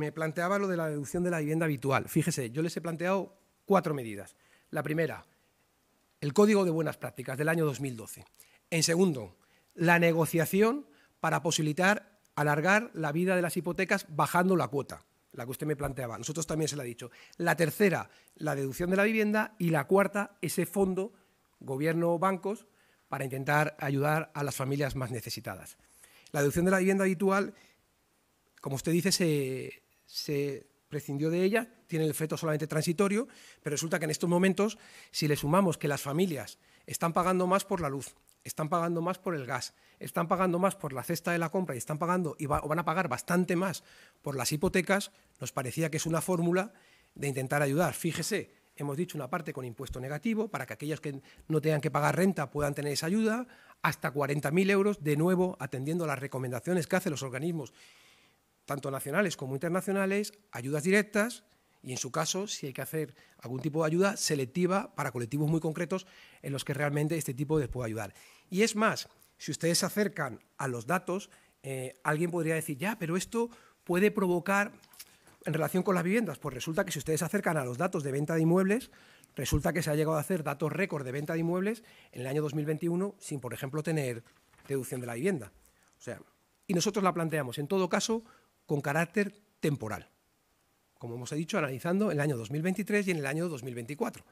me planteaba lo de la deducción de la vivienda habitual. Fíjese, yo les he planteado cuatro medidas. La primera, el Código de Buenas Prácticas del año 2012. En segundo, la negociación para posibilitar alargar la vida de las hipotecas bajando la cuota, la que usted me planteaba. Nosotros también se la ha dicho. La tercera, la deducción de la vivienda. Y la cuarta, ese fondo, gobierno-bancos, para intentar ayudar a las familias más necesitadas. La deducción de la vivienda habitual, como usted dice, se, se prescindió de ella, tiene el efecto solamente transitorio, pero resulta que en estos momentos, si le sumamos que las familias están pagando más por la luz, están pagando más por el gas, están pagando más por la cesta de la compra y están pagando o van a pagar bastante más por las hipotecas, nos parecía que es una fórmula de intentar ayudar. Fíjese, hemos dicho una parte con impuesto negativo para que aquellos que no tengan que pagar renta puedan tener esa ayuda, hasta 40.000 euros, de nuevo atendiendo a las recomendaciones que hacen los organismos tanto nacionales como internacionales, ayudas directas y, en su caso, si hay que hacer algún tipo de ayuda selectiva para colectivos muy concretos en los que realmente este tipo les puede ayudar. Y es más, si ustedes se acercan a los datos, eh, alguien podría decir, ya, pero esto puede provocar en relación con las viviendas. Pues resulta que si ustedes se acercan a los datos de venta de inmuebles, resulta que se ha llegado a hacer datos récord de venta de inmuebles en el año 2021 sin, por ejemplo, tener deducción de la vivienda. O sea, y nosotros la planteamos, en todo caso, con carácter temporal, como hemos dicho, analizando el año 2023 y en el año 2024.